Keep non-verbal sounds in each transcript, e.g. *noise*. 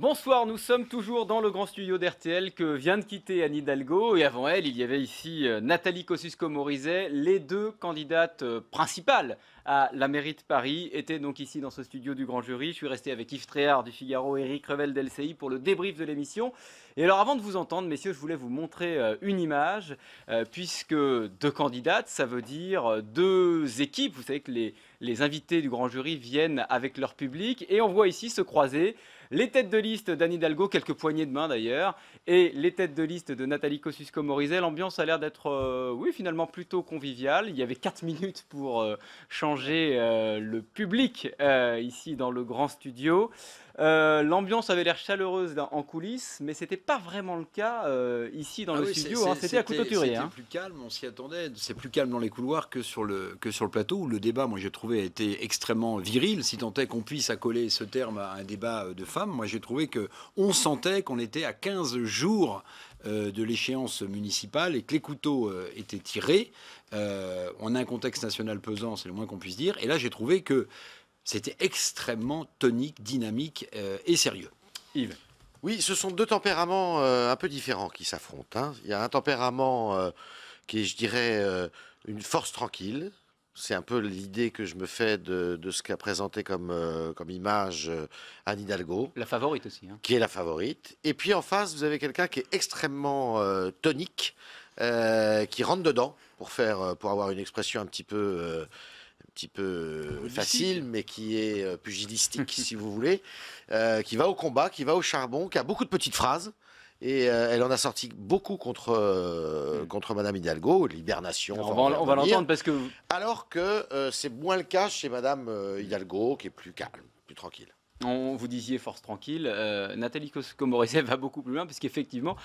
Bonsoir, nous sommes toujours dans le grand studio d'RTL que vient de quitter Anne Hidalgo. Et avant elle, il y avait ici euh, Nathalie Kosciusko-Morizet. Les deux candidates euh, principales à la mairie de Paris étaient donc ici dans ce studio du grand jury. Je suis resté avec Yves Tréhard du Figaro, et Eric Revel d'LCI pour le débrief de l'émission. Et alors, avant de vous entendre, messieurs, je voulais vous montrer euh, une image, puisque deux candidates, ça veut dire deux équipes. Vous savez que les, les invités du grand jury viennent avec leur public. Et on voit ici se croiser. Les têtes de liste d'Anne Hidalgo, quelques poignées de main d'ailleurs, et les têtes de liste de Nathalie Kosciusko-Morizet. L'ambiance a l'air d'être, euh, oui, finalement plutôt conviviale. Il y avait 4 *laughs* minutes pour euh, changer euh, le public ici dans le grand studio. Euh, l'ambiance avait l'air chaleureuse en coulisses, mais c'était pas vraiment le cas euh, ici dans ah le studio. Hein. c'était à couteau C'était hein. plus calme, on s'y attendait. C'est plus calme dans les couloirs que sur le que sur le plateau où le débat, moi j'ai trouvé, a été extrêmement viril. Si tant est qu'on puisse accoler ce terme à un débat euh, de femmes, moi j'ai trouvé que on sentait qu'on était à 15 jours de l'échéance municipale et que les couteaux étaient tirés. on a un contexte national pesant, c'est le moins qu'on puisse dire. Et là, j'ai trouvé que c'était extrêmement tonique, dynamique euh, et sérieux. Yves. Oui, ce sont deux tempéraments euh, un peu différents qui s'affrontent. Hein. Il y a un tempérament euh, qui est, je dirais, une force tranquille. C'est un peu l'idée que je me fais de, ce qu'a présenté comme, image Anne Hidalgo. La favorite aussi. Hein. Qui est la favorite. Et puis en face, vous avez quelqu'un qui est extrêmement tonique, qui rentre dedans, pour, faire, pour avoir une expression un petit peu un petit peu euh, facile, mais qui est euh, pugilistique, si vous voulez, *laughs* euh, qui va au combat, qui va au charbon, qui a beaucoup de petites phrases. Et elle en a sorti beaucoup contre, hmm. contre Madame Hidalgo, l'hibernation. On, va, l'entendre parce que. Alors que c'est moins le cas chez Madame Hidalgo, qui est plus calme, plus tranquille. On vous disiez force tranquille. Nathalie Kosciusko-Morizet *laughs* va beaucoup plus loin parce qu'effectivement,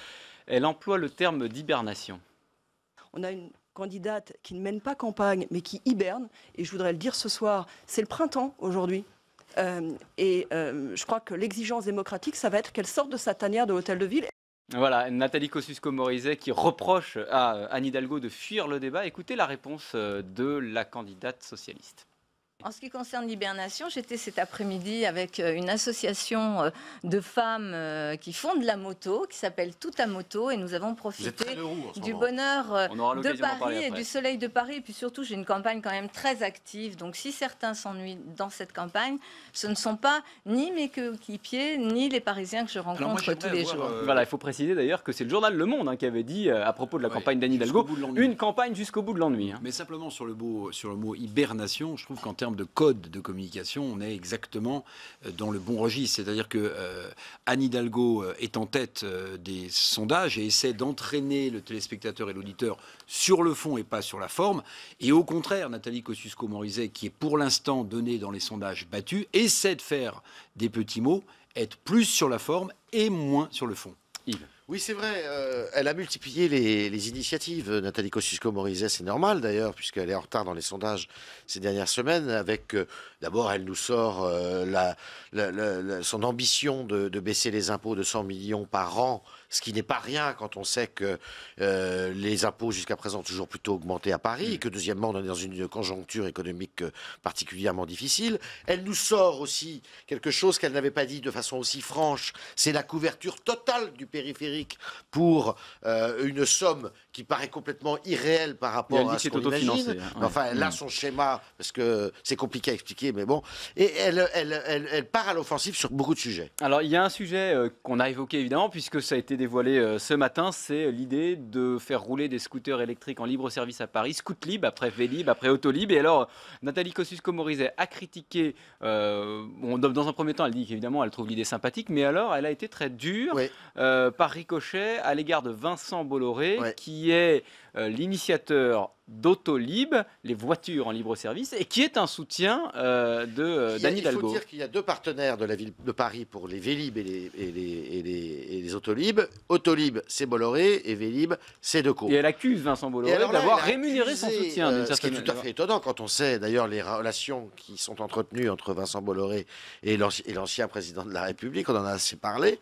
elle emploie le terme d'hibernation. On a une candidate qui ne mène pas campagne, mais qui hiberne. Et je voudrais le dire ce soir, c'est le printemps aujourd'hui. Euh, et euh, je crois que l'exigence démocratique, ça va être qu'elle sorte de sa tanière de l'hôtel de ville. Voilà, Nathalie Kosciusko-Morizet qui reproche à Anne Hidalgo de fuir le débat. Écoutez la réponse euh, de la candidate socialiste. En ce qui concerne l'hibernation, j'étais cet après-midi avec euh, une association euh, de femmes euh, qui font de la moto, qui s'appelle Tout à moto, et nous avons profité du bonheur de Paris et du soleil de Paris. Et puis surtout, j'ai une campagne quand même très active, donc si certains s'ennuient dans cette campagne, ce ne sont pas ni mes coéquipiers, ni les Parisiens que je rencontre tous les jours. Voilà, il faut préciser d'ailleurs que c'est le journal Le Monde hein, qui avait dit, à propos de la campagne d'Anne Hidalgo, une campagne jusqu'au bout de l'ennui. Hein. Mais simplement sur le, beau, sur le mot hibernation, je trouve qu'en termes de code de communication, on est exactement euh, dans le bon registre. C'est-à-dire que euh, Anne Hidalgo euh, est en tête des sondages et essaie d'entraîner le téléspectateur et l'auditeur sur le fond et pas sur la forme. Et au contraire, Nathalie Kosciusko-Morizet, qui est pour l'instant donnée dans les sondages battus, essaie de faire des petits mots, être plus sur la forme et moins sur le fond. Oui, c'est vrai. Euh, elle a multiplié les, initiatives. Nathalie Kosciusko-Morizet, c'est normal d'ailleurs, puisqu'elle est en retard dans les sondages ces dernières semaines. Avec euh, d'abord, elle nous sort euh, son ambition de, baisser les impôts de 100 millions par an, ce qui n'est pas rien quand on sait que les impôts jusqu'à présent ont toujours plutôt augmenté à Paris, et mm. que deuxièmement, on est dans une conjoncture économique particulièrement difficile. Elle nous sort aussi quelque chose qu'elle n'avait pas dit de façon aussi franche, c'est la couverture totale du périphérique pour euh, une somme qui paraît complètement irréelle par rapport à ce qu'on hein. Enfin, elle a mm. son schéma, parce que c'est compliqué à expliquer, mais bon. Et elle, elle, elle, part à l'offensive sur beaucoup de sujets. Alors, il y a un sujet euh, qu'on a évoqué, évidemment, puisque ça a été dévoilé euh, ce matin, c'est l'idée de faire rouler des scooters électriques en libre service à Paris, Scootlib, après Vélib, après Autolib. Et alors, Nathalie Kosciusko-Morizet a critiqué, on dans un premier temps, elle dit qu'évidemment, elle trouve l'idée sympathique, mais alors, elle a été très dure. Oui cochet à l'égard de Vincent Bolloré, qui est euh, l'initiateur d'Autolib, les voitures en libre-service, et qui est un soutien euh, de euh, Il faut dire qu'il y a deux partenaires de la ville de Paris pour les Vélib et les, et les, et Autolib. Autolib, c'est Bolloré, et Vélib, c'est Decaux. Et elle accuse Vincent Bolloré d'avoir rémunéré son soutien. Euh, ce qui est tout à fait étonnant quand on sait d'ailleurs les relations qui sont entretenues entre Vincent Bolloré et l'ancien président de la République, on en a assez parlé.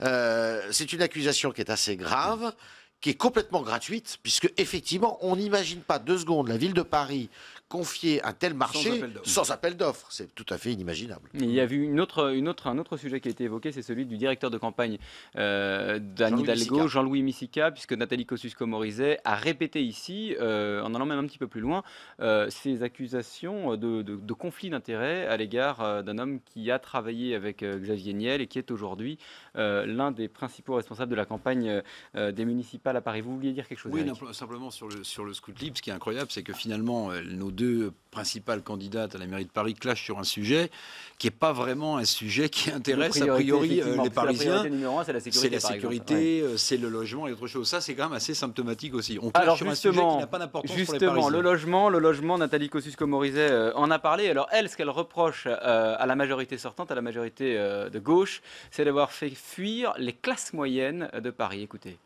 c'est une accusation qui est assez grave qui est complètement gratuite, puisque effectivement, on n'imagine pas deux secondes la ville de Paris confier un tel marché sans appel d'offres. C'est tout à fait inimaginable. il y a eu une autre, un autre sujet qui a été évoqué, c'est celui du directeur de campagne euh, d'Anne Jean-Louis Missica, puisque Nathalie Kosciusko-Morizet a répété ici, euh, en allant même un petit peu plus loin, ses euh, accusations de, de conflit d'intérêts à l'égard euh, d'un homme qui a travaillé avec Xavier Niel et qui est aujourd'hui l'un des principaux responsables de la campagne des municipales à Paris. Vous vouliez dire quelque chose Oui, simplement sur le, sur le Libre, ce qui est incroyable, c'est que finalement, euh, nos deux principales candidates à la mairie de Paris clashent sur un sujet qui n'est pas vraiment un sujet qui intéresse a priori euh, les Parisiens. C'est la sécurité, c'est euh, c'est le logement et autre chose. Ça, c'est quand même assez symptomatique aussi. On clash Alors, sur un sujet qui n'a pas d'importance pour les Parisiens. le logement, le logement, Nathalie Kosciusko-Morizet en a parlé. Alors, elle, ce qu'elle reproche à la majorité sortante, à la majorité de gauche, c'est d'avoir fait fuir les classes moyennes de Paris. Écoutez.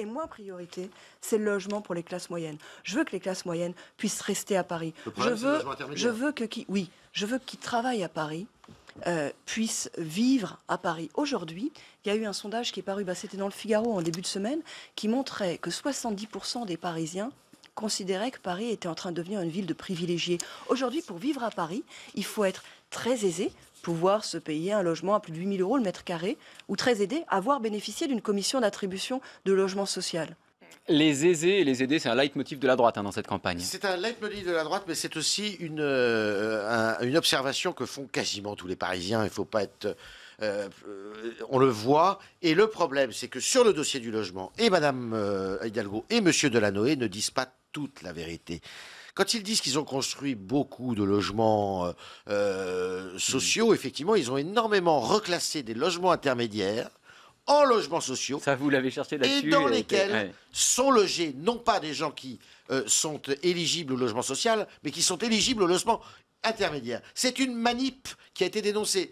Et moi, priorité, c'est le logement pour les classes moyennes. Je veux que les classes moyennes puissent rester à Paris. je, veux, je veux que qui, oui, je veux qu'ils travaillent à Paris. puisse euh, puissent vivre à Paris. Aujourd'hui, il y a eu un sondage qui est paru, bah, c'était dans le Figaro en début de semaine, qui montrait que 70% des Parisiens considéraient que Paris était en train de devenir une ville de privilégiés. Aujourd'hui, pour vivre à Paris, il faut être très aisé, pouvoir se payer un logement à plus de 8000 euros le mètre carré, ou très aidé, avoir bénéficié d'une commission d'attribution de logement social les aisés et les aidés, c'est un leitmotiv de la droite hein, dans cette campagne. C'est un leitmotiv de la droite, mais c'est aussi une, euh, une, observation que font quasiment tous les Parisiens. Il faut pas être. Euh, on le voit. Et le problème, c'est que sur le dossier du logement, et Madame euh, Hidalgo et Monsieur Delanoë ne disent pas toute la vérité. Quand ils disent qu'ils ont construit beaucoup de logements euh, euh, mmh. sociaux, effectivement, ils ont énormément reclassé des logements intermédiaires en logements sociaux. Ça, vous l'avez cherché là-dessus. Et dans lesquels sont logés non pas des gens qui euh, sont éligibles au logement social, mais qui sont éligibles au logement intermédiaire. C'est une manip qui a été dénoncée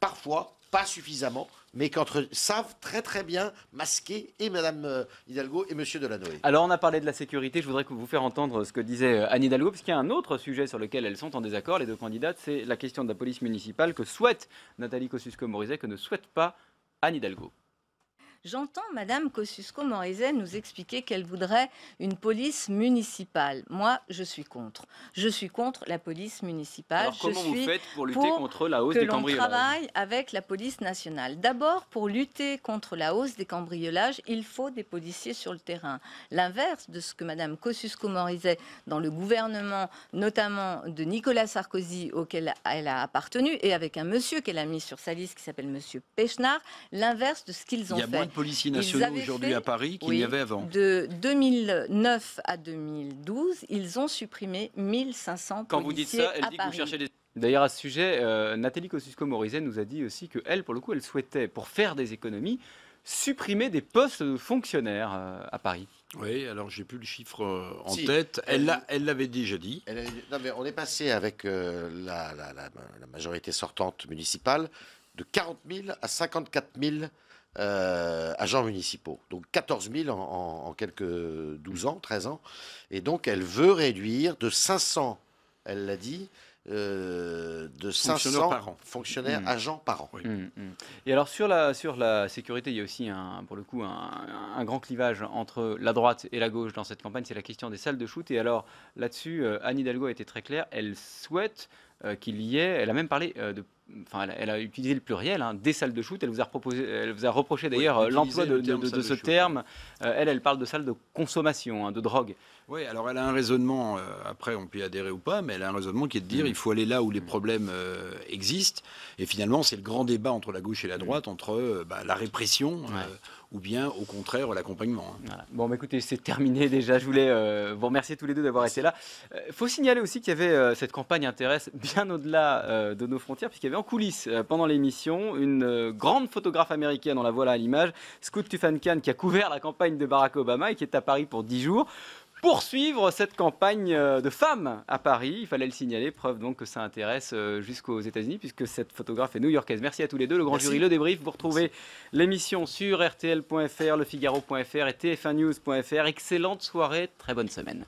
parfois, pas suffisamment, mais qui savent très très bien masquer et Madame euh, Hidalgo et Monsieur Delanoë. Alors on a parlé de la sécurité, je voudrais vous faire entendre ce que disait euh, Anne Hidalgo, parce qu'il y a un autre sujet sur lequel elles sont en désaccord, les deux candidates, c'est la question de la police municipale que souhaite Nathalie Kosciusko-Morizet, que ne souhaite pas Anne Hidalgo. J'entends Madame Kosciusko-Morizet nous expliquer qu'elle voudrait une police municipale. Moi, je suis contre. Je suis contre la police municipale. Alors, comment je suis vous faites pour lutter contre la hausse des cambriolages Que l'on travaille avec la police nationale. D'abord, pour lutter contre la hausse des cambriolages, il faut des policiers sur le terrain. L'inverse de ce que Madame Kosciusko-Morizet, dans le gouvernement, notamment de Nicolas Sarkozy, auquel elle a appartenu, et avec un monsieur qu'elle a mis sur sa liste qui s'appelle Monsieur Pechnard, l'inverse de ce qu'ils ont fait policiers nationaux aujourd'hui à Paris qu'il y avait avant. De 2009 à 2012, ils ont supprimé 1500 Quand policiers Quand vous dites ça, elle dit que vous cherchez des... D'ailleurs, à ce sujet, euh, Nathalie Kosciusko-Morizet nous a dit aussi que elle, pour le coup, elle souhaitait, pour faire des économies, supprimer des postes de fonctionnaires euh, à Paris. Oui, alors j'ai plus le chiffre euh, en tête. Elle l'avait déjà dit. Elle non, mais on est passé avec la, la, majorité sortante municipale de 40 000 à 54 000 euh, agents municipaux. Donc 14 000 en, en, quelques 12 ans, 13 ans. Et donc elle veut réduire de 500, elle l'a dit, euh, de 500 fonctionnaires, mm. agents par an. Mm, mm. Et alors sur la, sur la sécurité, il y a aussi un, pour le coup un, grand clivage entre la droite et la gauche dans cette campagne, c'est la question des salles de shoot. Et alors là-dessus, euh, Anne Hidalgo a été très claire, elle souhaite euh, qu'il y ait, elle a même parlé de Enfin, elle, a utilisé le pluriel, hein, des salles de shoot. Elle vous a, elle vous a reproché d'ailleurs l'emploi de, ce terme. elle, elle parle de salles de consommation, hein, de drogue. Oui, alors elle a un raisonnement, après on peut y adhérer ou pas, mais elle a un raisonnement qui est de dire il faut aller là où les mm. problèmes euh, existent. Et finalement, c'est le grand débat entre la gauche et la droite, entre euh, bah, la répression. Euh, ou bien au contraire l'accompagnement. Hein. Bon, bah, écoutez, c'est terminé *laughs* déjà. Je voulais vous remercier tous les deux d'avoir été là. Il faut signaler aussi qu'il y avait cette campagne intéresse bien au-delà de nos frontières, puisqu'il y avait en coulisses pendant l'émission une grande photographe américaine, on la voit là à l'image, Scott Tufan Khan, qui a couvert la campagne de Barack Obama et qui est à Paris pour 10 jours poursuivre cette campagne euh, de femmes à Paris. Il fallait le signaler, preuve donc que ça intéresse euh, jusqu'aux États-Unis, puisque cette photographe est new-yorkaise. Merci à tous les deux. Le grand jury, le débrief. Vous retrouvez l'émission sur rtl.fr, lefigaro.fr et tf Excellente soirée, très bonne semaine.